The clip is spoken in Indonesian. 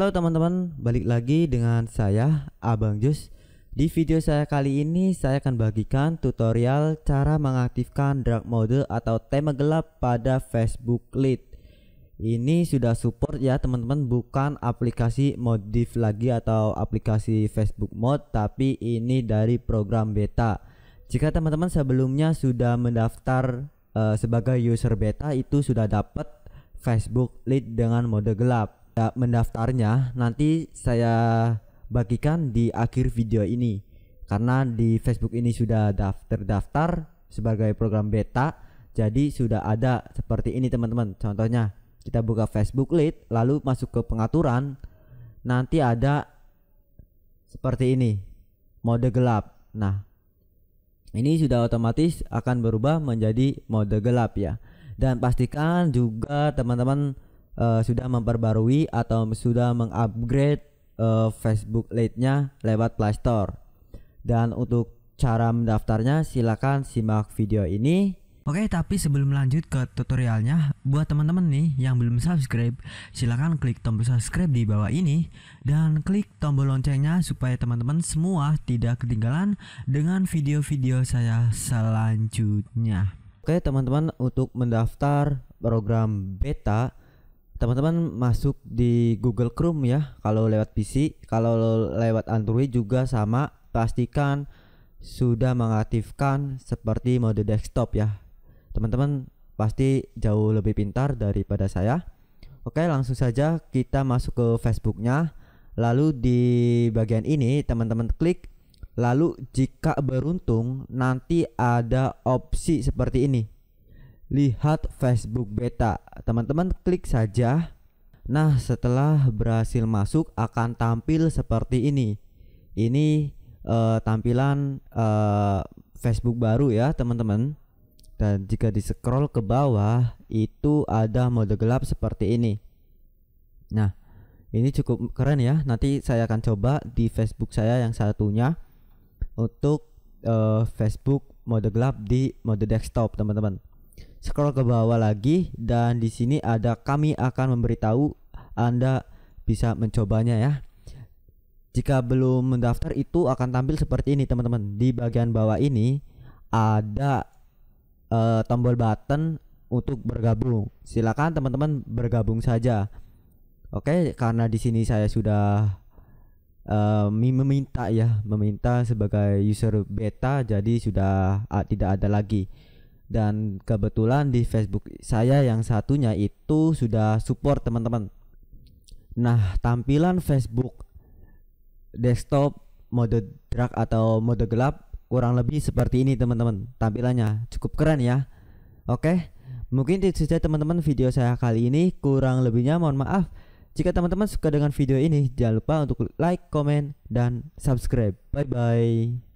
Halo teman-teman, balik lagi dengan saya Abang Jus. Di video saya kali ini saya akan bagikan tutorial cara mengaktifkan dark mode atau tema gelap pada Facebook Lite. Ini sudah support ya teman-teman, bukan aplikasi modif lagi atau aplikasi Facebook Mod, tapi ini dari program beta. Jika teman-teman sebelumnya sudah mendaftar uh, sebagai user beta itu sudah dapat Facebook Lite dengan mode gelap ya, mendaftarnya nanti saya bagikan di akhir video ini karena di Facebook ini sudah terdaftar sebagai program beta jadi sudah ada seperti ini teman-teman contohnya kita buka Facebook Lead lalu masuk ke pengaturan nanti ada seperti ini mode gelap nah ini sudah otomatis akan berubah menjadi mode gelap ya dan pastikan juga teman-teman uh, sudah memperbarui atau sudah mengupgrade uh, Facebook Lite-nya lewat Play Store. Dan untuk cara mendaftarnya silakan simak video ini. Oke, tapi sebelum lanjut ke tutorialnya, buat teman-teman nih yang belum subscribe, silahkan klik tombol subscribe di bawah ini dan klik tombol loncengnya supaya teman-teman semua tidak ketinggalan dengan video-video saya selanjutnya. Oke, teman-teman, untuk mendaftar program beta teman-teman masuk di Google Chrome ya kalau lewat PC kalau lewat Android juga sama pastikan sudah mengaktifkan seperti mode desktop ya teman-teman pasti jauh lebih pintar daripada saya Oke langsung saja kita masuk ke Facebooknya lalu di bagian ini teman-teman klik lalu jika beruntung nanti ada opsi seperti ini lihat Facebook beta. Teman-teman klik saja. Nah, setelah berhasil masuk akan tampil seperti ini. Ini uh, tampilan uh, Facebook baru ya, teman-teman. Dan jika di-scroll ke bawah, itu ada mode gelap seperti ini. Nah, ini cukup keren ya. Nanti saya akan coba di Facebook saya yang satunya untuk uh, Facebook mode gelap di mode desktop, teman-teman. Scroll ke bawah lagi dan di sini ada kami akan memberitahu Anda bisa mencobanya ya. Jika belum mendaftar itu akan tampil seperti ini teman-teman. Di bagian bawah ini ada uh, tombol button untuk bergabung. Silakan teman-teman bergabung saja. Oke, karena di sini saya sudah uh, meminta ya, meminta sebagai user beta jadi sudah uh, tidak ada lagi dan kebetulan di Facebook saya yang satunya itu sudah support teman-teman. Nah, tampilan Facebook desktop mode drag atau mode gelap kurang lebih seperti ini teman-teman. Tampilannya cukup keren ya. Oke, mungkin itu saja teman-teman video saya kali ini. Kurang lebihnya mohon maaf. Jika teman-teman suka dengan video ini, jangan lupa untuk like, comment, dan subscribe. Bye-bye.